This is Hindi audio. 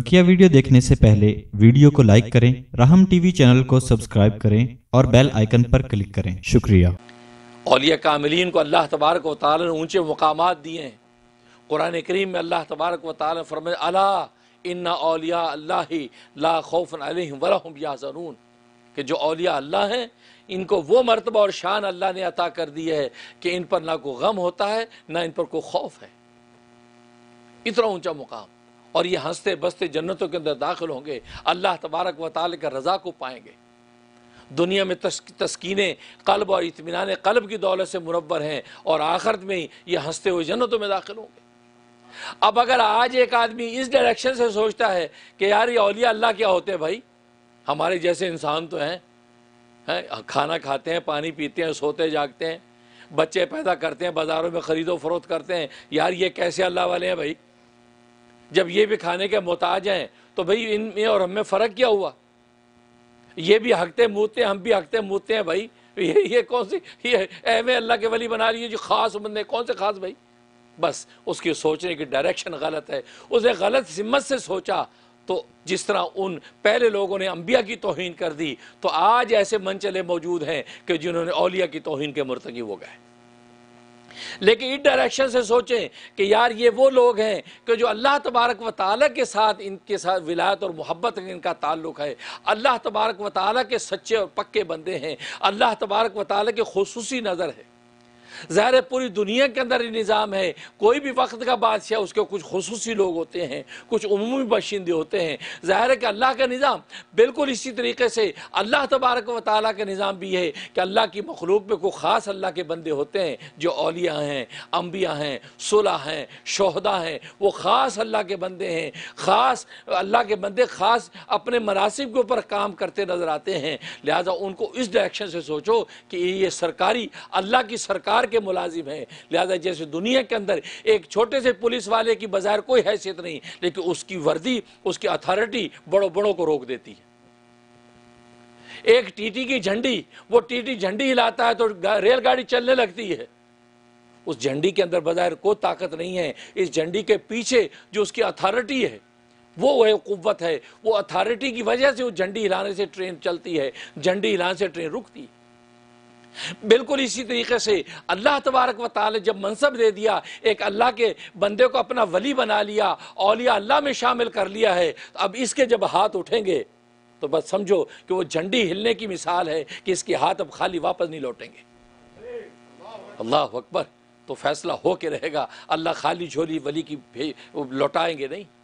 बकिया वीडियो देखने से पहले वीडियो को लाइक करें राहम टीवी चैनल को सब्सक्राइब करें और बेल आइकन पर क्लिक करें शुक्रिया औलिया कामिलीन को अल्लाह तबारक व वाल ने ऊँचे मकाम दिए हैं कुरान करीम में अल्लाह तबारक व वाल फरम अला इन्ना औलिया अल्लाह ही ला खौफ वलहम याजरून कि जो औलिया अल्लाह हैं इनको वो मरतबा और शान अल्लाह ने अता कर दी है कि इन पर ना को गम होता है ना इन पर कोई खौफ है इतना ऊंचा मुकाम और ये हंसते बसते जन्नतों के अंदर दाखिल होंगे अल्लाह तबारक व ताल का रज़ा को पाएंगे दुनिया में तस्कीने कल्ब और इतमान कल्ब की दौलत से मुरबर हैं और आखिरत में ये हंसते हुए जन्नतों में दाखिल होंगे अब अगर आज एक आदमी इस डायरेक्शन से सोचता है कि यार ये अलिया अल्लाह क्या होते हैं भाई हमारे जैसे इंसान तो हैं है? खाना खाते हैं पानी पीते हैं सोते जागते हैं बच्चे पैदा करते हैं बाज़ारों में ख़रीदो फरोख्त करते हैं यार ये कैसे अल्लाह वाले हैं भाई जब ये भी खाने के मोहताज हैं तो भाई इनमें और हमें फ़र्क क्या हुआ ये भी हकते मूते हैं हम भी हकते मूते हैं भाई ये ये कौन सी ये अहम अल्लाह के वली बना रही है जो ख़ास बंदे कौन से ख़ास भाई बस उसकी सोचने की डायरेक्शन गलत है उसे गलत सिमत से सोचा तो जिस तरह उन पहले लोगों ने अम्बिया की तोहन कर दी तो आज ऐसे मनचले मौजूद हैं कि जिन्होंने ओलिया की तोहन के मुर्तगी हो गए लेकिन इस डायरेक्शन से सोचें कि यार ये वो लोग हैं कि जो अल्लाह तबारक व ताली के साथ इनके साथ विलायत और मोहब्बत इनका ताल्लुक है अल्लाह तबारक व ताली के सच्चे और पक्के बंदे हैं अल्लाह तबारक व ताली के खसूसी नज़र है ज़ाहिर पूरी दुनिया के अंदर ये निज़ाम है कोई भी वक्त का बादशाह उसके कुछ खसूसी लोग होते हैं कुछ अमूमी बशिंदे होते हैं ज़ाहिर है कि अल्लाह का निज़ाम बिल्कुल इसी तरीके से अल्लाह तबारक व ताल का निज़ाम भी है कि अल्लाह की मखलूक में कोई ख़ास अल्लाह के बंदे होते हैं जो अलिया हैं अम्बिया हैं सुलह हैं शहदा हैं वो ख़ास अल्लाह के बंदे हैं ख़ास अल्लाह के बंदे ख़ास अपने मनासिब के ऊपर काम करते नज़र आते हैं लिहाजा उनको इस डायरेक्शन से सोचो कि ये सरकारी अल्लाह की सरकार सरकार के मुलाजिम हैं लिहाजा जैसे दुनिया के अंदर एक छोटे से पुलिस वाले की बाजार कोई हैसियत नहीं लेकिन उसकी वर्दी उसकी अथॉरिटी बड़ों बड़ों को रोक देती है एक टीटी की झंडी वो टीटी झंडी हिलाता है तो रेलगाड़ी चलने लगती है उस झंडी के अंदर बाजार कोई ताकत नहीं है इस झंडी के पीछे जो उसकी अथॉरिटी है वो वह कुत है वो अथॉरिटी की वजह से उस झंडी हिलाने से ट्रेन चलती है झंडी हिलाने से ट्रेन रुकती है बिल्कुल इसी तरीके से अल्लाह तबारक व ताल जब मनसब दे दिया एक अल्लाह के बंदे को अपना वली बना लिया औलिया अल्लाह में शामिल कर लिया है तो अब इसके जब हाथ उठेंगे तो बस समझो कि वो झंडी हिलने की मिसाल है कि इसके हाथ अब खाली वापस नहीं लौटेंगे अल्लाह अकबर तो फैसला हो के रहेगा अल्लाह खाली झोली वली की लौटाएंगे नहीं